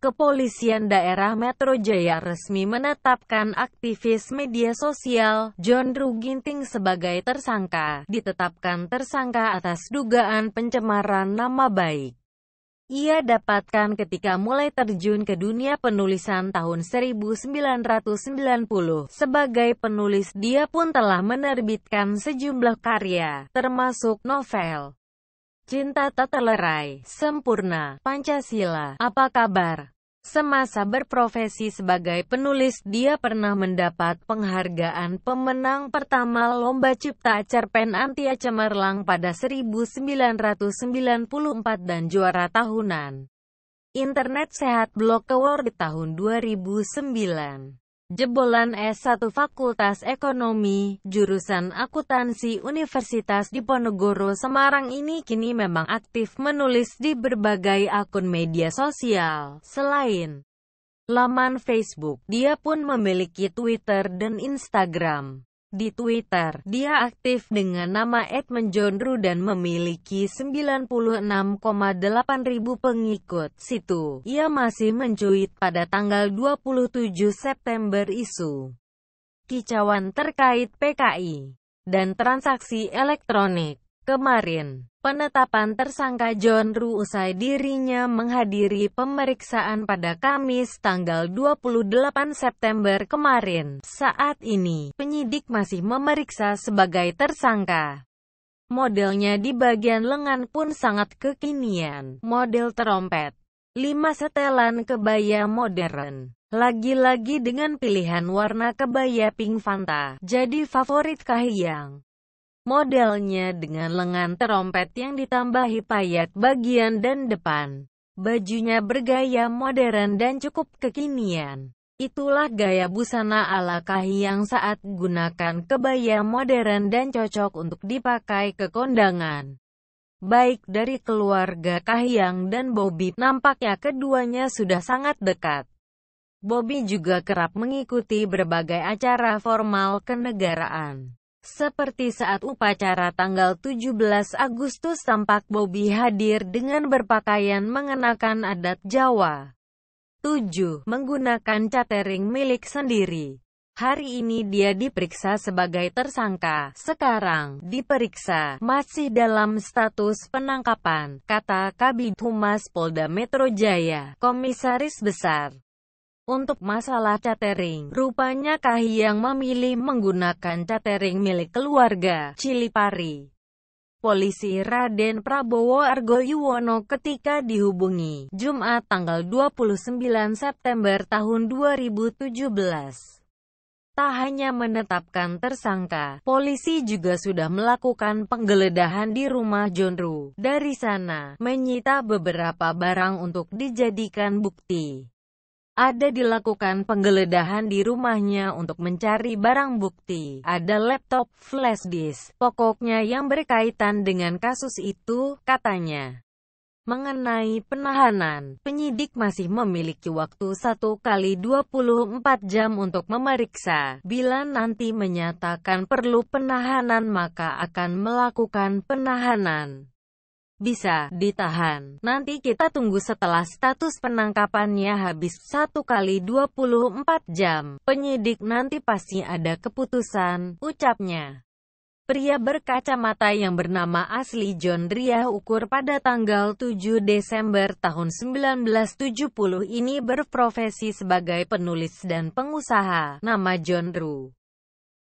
Kepolisian daerah Metro Jaya resmi menetapkan aktivis media sosial John Ruginting Ginting sebagai tersangka, ditetapkan tersangka atas dugaan pencemaran nama baik. Ia dapatkan ketika mulai terjun ke dunia penulisan tahun 1990. Sebagai penulis dia pun telah menerbitkan sejumlah karya, termasuk novel. Cinta tak terlerai, sempurna, Pancasila, apa kabar? Semasa berprofesi sebagai penulis, dia pernah mendapat penghargaan pemenang pertama Lomba Cipta Cerpen anti Cemerlang pada 1994 dan juara tahunan Internet Sehat Blog Award di tahun 2009. Jebolan S1 Fakultas Ekonomi, jurusan akuntansi Universitas Diponegoro Semarang ini kini memang aktif menulis di berbagai akun media sosial. Selain laman Facebook, dia pun memiliki Twitter dan Instagram. Di Twitter, dia aktif dengan nama @menjonru dan memiliki 96,8 ribu pengikut. Situ, ia masih mencuit pada tanggal 27 September isu kicauan terkait PKI dan transaksi elektronik. Kemarin, penetapan tersangka John Ru usai dirinya menghadiri pemeriksaan pada Kamis tanggal 28 September kemarin. Saat ini, penyidik masih memeriksa sebagai tersangka. Modelnya di bagian lengan pun sangat kekinian, model terompet. lima setelan kebaya modern. Lagi-lagi dengan pilihan warna kebaya pink Fanta, jadi favorit Kahiyang. Modelnya dengan lengan terompet yang ditambahi payet bagian dan depan. Bajunya bergaya modern dan cukup kekinian. Itulah gaya busana ala kahiyang saat gunakan kebaya modern dan cocok untuk dipakai ke kondangan. Baik dari keluarga Kahiyang dan Bobby, nampaknya keduanya sudah sangat dekat. Bobby juga kerap mengikuti berbagai acara formal kenegaraan. Seperti saat upacara tanggal 17 Agustus tampak Bobby hadir dengan berpakaian mengenakan adat Jawa. 7. Menggunakan catering milik sendiri. Hari ini dia diperiksa sebagai tersangka, sekarang diperiksa, masih dalam status penangkapan, kata Kabid Humas Polda Metro Jaya, Komisaris Besar. Untuk masalah catering, rupanya Kahiyang memilih menggunakan catering milik keluarga Cilipari. Polisi Raden Prabowo Argo Yuwono ketika dihubungi Jumat tanggal 29 September tahun 2017. Tak hanya menetapkan tersangka, polisi juga sudah melakukan penggeledahan di rumah Jonru. Dari sana, menyita beberapa barang untuk dijadikan bukti. Ada dilakukan penggeledahan di rumahnya untuk mencari barang bukti. Ada laptop, flash disk, pokoknya yang berkaitan dengan kasus itu, katanya. Mengenai penahanan, penyidik masih memiliki waktu 1 kali 24 jam untuk memeriksa. Bila nanti menyatakan perlu penahanan maka akan melakukan penahanan bisa ditahan. Nanti kita tunggu setelah status penangkapannya habis satu kali 24 jam. Penyidik nanti pasti ada keputusan, ucapnya. Pria berkacamata yang bernama asli John Riah Ukur pada tanggal 7 Desember tahun 1970 ini berprofesi sebagai penulis dan pengusaha. Nama John Ru.